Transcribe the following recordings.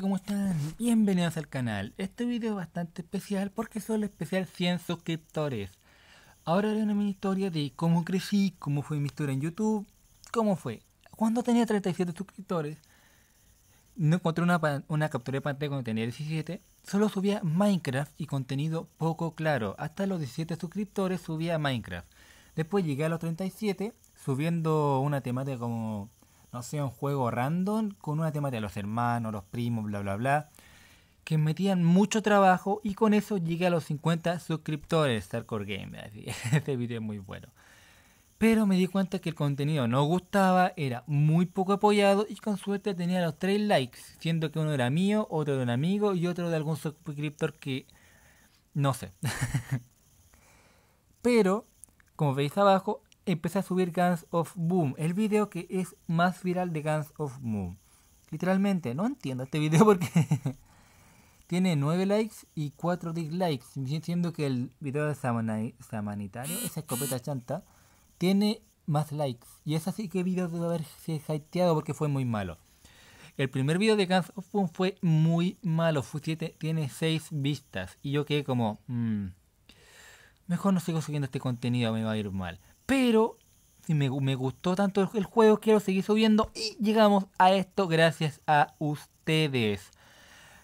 ¿Cómo están? Bienvenidos al canal. Este video es bastante especial porque solo especial 100 suscriptores. Ahora haré una mini historia de cómo crecí, cómo fue mi historia en YouTube, cómo fue. Cuando tenía 37 suscriptores, no encontré una, una captura de pantalla cuando tenía 17. Solo subía Minecraft y contenido poco claro. Hasta los 17 suscriptores subía Minecraft. Después llegué a los 37 subiendo una temática como no sé, un juego random con una temática de los hermanos, los primos, bla, bla, bla, que metían mucho trabajo y con eso llegué a los 50 suscriptores de Starcore Games. Este video es muy bueno. Pero me di cuenta que el contenido no gustaba, era muy poco apoyado y con suerte tenía los 3 likes, siendo que uno era mío, otro de un amigo y otro de algún suscriptor que no sé. Pero, como veis abajo, empecé a subir Guns of Boom, el video que es más viral de Guns of Boom. Literalmente, no entiendo este video porque tiene 9 likes y 4 dislikes, Me siendo que el video de Samanitario, esa escopeta chanta, tiene más likes. Y es así que video debe haberse hateado porque fue muy malo. El primer video de Guns of Boom fue muy malo, fue tiene 6 vistas. Y yo quedé como, mm, mejor no sigo subiendo este contenido, me va a ir mal pero si me gustó tanto el, juego, quiero seguir subiendo y llegamos a esto gracias a ustedes.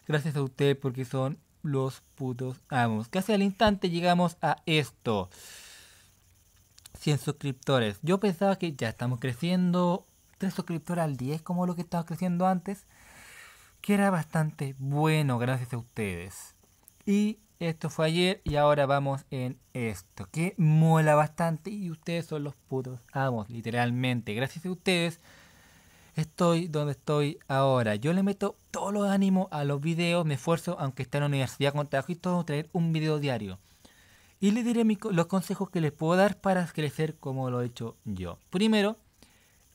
Gracias a ustedes porque son los putos amos. Casi al instante llegamos a esto. 100 suscriptores. Yo pensaba que ya estamos creciendo. 3 suscriptores al día como lo que estaba creciendo antes. Que era bastante bueno gracias a ustedes. Y esto fue ayer y ahora vamos en esto, que mola bastante y ustedes son los putos amos, literalmente. Gracias a ustedes estoy donde estoy ahora. Yo le meto todos los ánimo a los videos, me esfuerzo, aunque esté en la universidad con trabajo y todo, traer un video diario. Y les diré los consejos que les puedo dar para crecer como lo he hecho yo. Primero,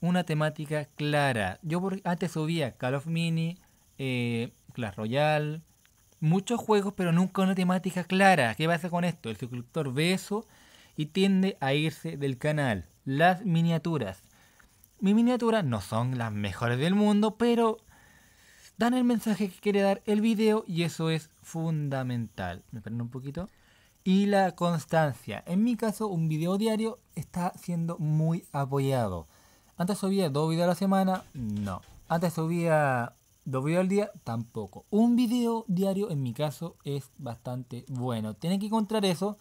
una temática clara. Yo antes subía Call of Mini, eh, Clash Royale, muchos juegos, pero nunca una temática clara. ¿Qué pasa con esto? El suscriptor ve eso y tiende a irse del canal. Las miniaturas. Mis miniaturas no son las mejores del mundo, pero dan el mensaje que quiere dar el video y eso es fundamental. Me prendo un poquito. Y la constancia. En mi caso, un video diario está siendo muy apoyado. Antes subía dos videos a la semana, no. Antes subía Dos videos al día tampoco. Un video diario en mi caso es bastante bueno. Tienen que encontrar eso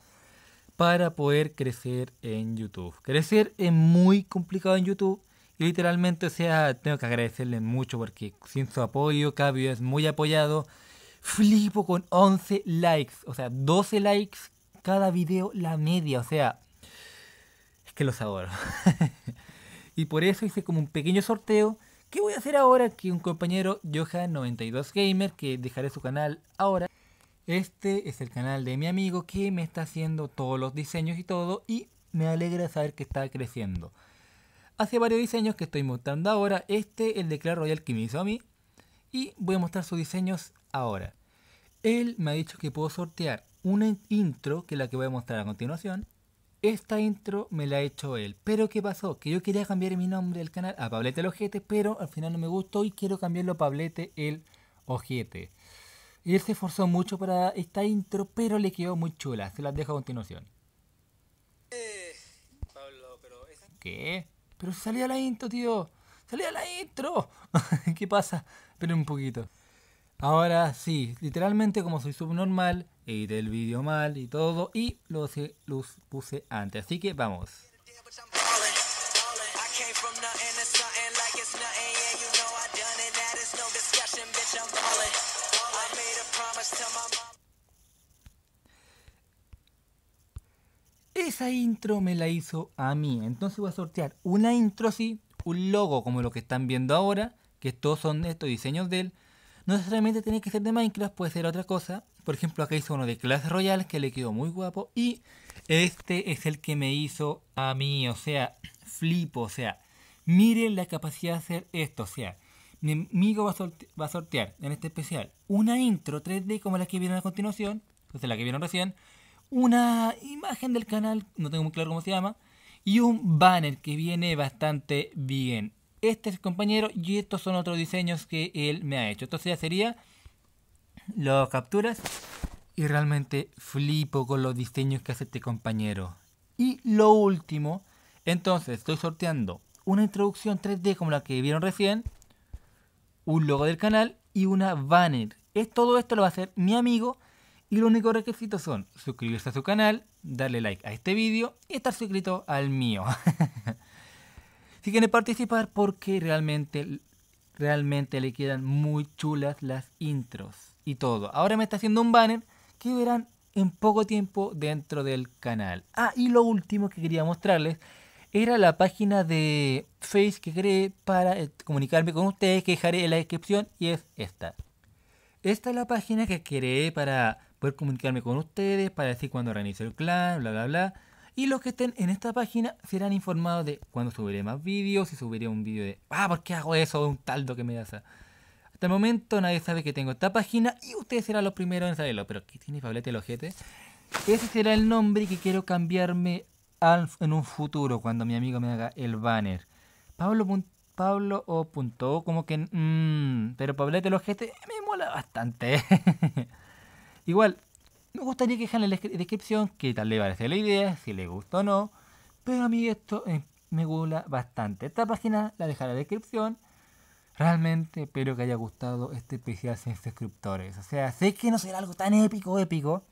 para poder crecer en YouTube. Crecer es muy complicado en YouTube. Y literalmente, o sea, tengo que agradecerle mucho porque sin su apoyo, cada es muy apoyado. Flipo con 11 likes, o sea, 12 likes cada video, la media, o sea, es que los adoro. y por eso hice como un pequeño sorteo ¿Qué voy a hacer ahora que un compañero Johan92Gamer, que dejaré su canal ahora, este es el canal de mi amigo que me está haciendo todos los diseños y todo y me alegra saber que está creciendo. Hace varios diseños que estoy mostrando ahora, este el de Clash Royal que me hizo a mí y voy a mostrar sus diseños ahora. Él me ha dicho que puedo sortear una intro, que es la que voy a mostrar a continuación, esta intro me la ha hecho él. Pero ¿qué pasó? Que yo quería cambiar mi nombre del canal a Pablete el Ojete, pero al final no me gustó y quiero cambiarlo a Pablete el Ojete. Y él se esforzó mucho para esta intro, pero le quedó muy chula. Se las dejo a continuación. Eh, pero ¿Qué? Pero salía la intro, tío. Salía la intro. ¿Qué pasa? Esperen un poquito. Ahora sí, literalmente como soy subnormal, edité el vídeo mal y todo y lo los puse antes. Así que vamos. Esa intro me la hizo a mí, entonces voy a sortear una intro así, un logo como lo que están viendo ahora, que estos son estos diseños de él no necesariamente tiene que ser de Minecraft, puede ser otra cosa. Por ejemplo, acá hizo uno de Clash Royale que le quedó muy guapo. Y este es el que me hizo a mí, o sea, flipo, o sea, miren la capacidad de hacer esto, o sea, mi amigo va a, sortear en este especial una intro 3D como la que vieron a continuación, o pues sea, la que vieron recién, una imagen del canal, no tengo muy claro cómo se llama, y un banner que viene bastante bien este es compañero y estos son otros diseños que él me ha hecho. Entonces ya sería lo capturas y realmente flipo con los diseños que hace este compañero. Y lo último, entonces estoy sorteando una introducción 3D como la que vieron recién, un logo del canal y una banner. Es, todo esto lo va a hacer mi amigo y los únicos requisitos son suscribirse a su canal, darle like a este vídeo y estar suscrito al mío. Si quieren participar porque realmente, realmente le quedan muy chulas las intros y todo. Ahora me está haciendo un banner que verán en poco tiempo dentro del canal. Ah, y lo último que quería mostrarles era la página de Face que creé para eh, comunicarme con ustedes, que dejaré en la descripción, y es esta. Esta es la página que creé para poder comunicarme con ustedes, para decir cuando reinicio el clan, bla, bla, bla. Y los que estén en esta página serán informados de cuándo subiré más vídeos, si subiré un vídeo de, ah, ¿por qué hago eso? Un taldo que me da esa. Hasta el momento nadie sabe que tengo esta página y ustedes serán los primeros en saberlo. Pero ¿qué tiene Pablete el Ese será el nombre que quiero cambiarme en un futuro cuando mi amigo me haga el banner. Pablo, Pablo o punto como que... Mm, pero Pablete el me mola bastante. Igual, me gustaría que dejen en la descripción qué tal le parece la idea, si le gusta o no, pero a mí esto eh, me gusta bastante. Esta página la dejaré en la descripción. Realmente espero que haya gustado este especial sin suscriptores. O sea, sé que no será algo tan épico, épico,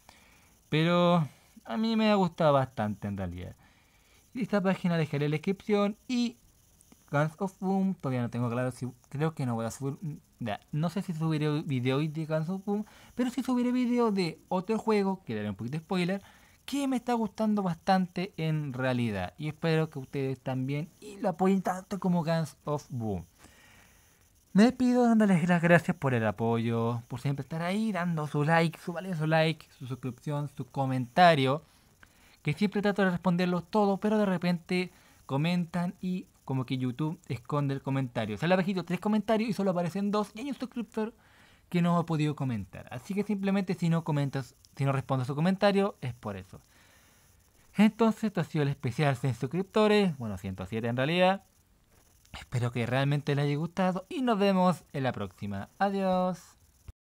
pero a mí me ha gustado bastante en realidad. Esta página la dejaré en la descripción y Guns of Boom, todavía no tengo claro si creo que no voy a subir no sé si subiré video de of Boom, pero sí subiré video de otro juego, que daré un poquito de spoiler, que me está gustando bastante en realidad. Y espero que ustedes también y lo apoyen tanto como Guns of Boom. Me despido dándoles las gracias por el apoyo, por siempre estar ahí dando su like, su su like, su suscripción, su comentario. Que siempre trato de responderlos todos, pero de repente comentan y como que YouTube esconde el comentario. ha abajito tres comentarios y solo aparecen dos y hay un suscriptor que no ha podido comentar. Así que simplemente si no comentas, si no respondes a su comentario, es por eso. Entonces, esto ha sido el especial 100 suscriptores, bueno, 107 en realidad. Espero que realmente les haya gustado y nos vemos en la próxima. Adiós.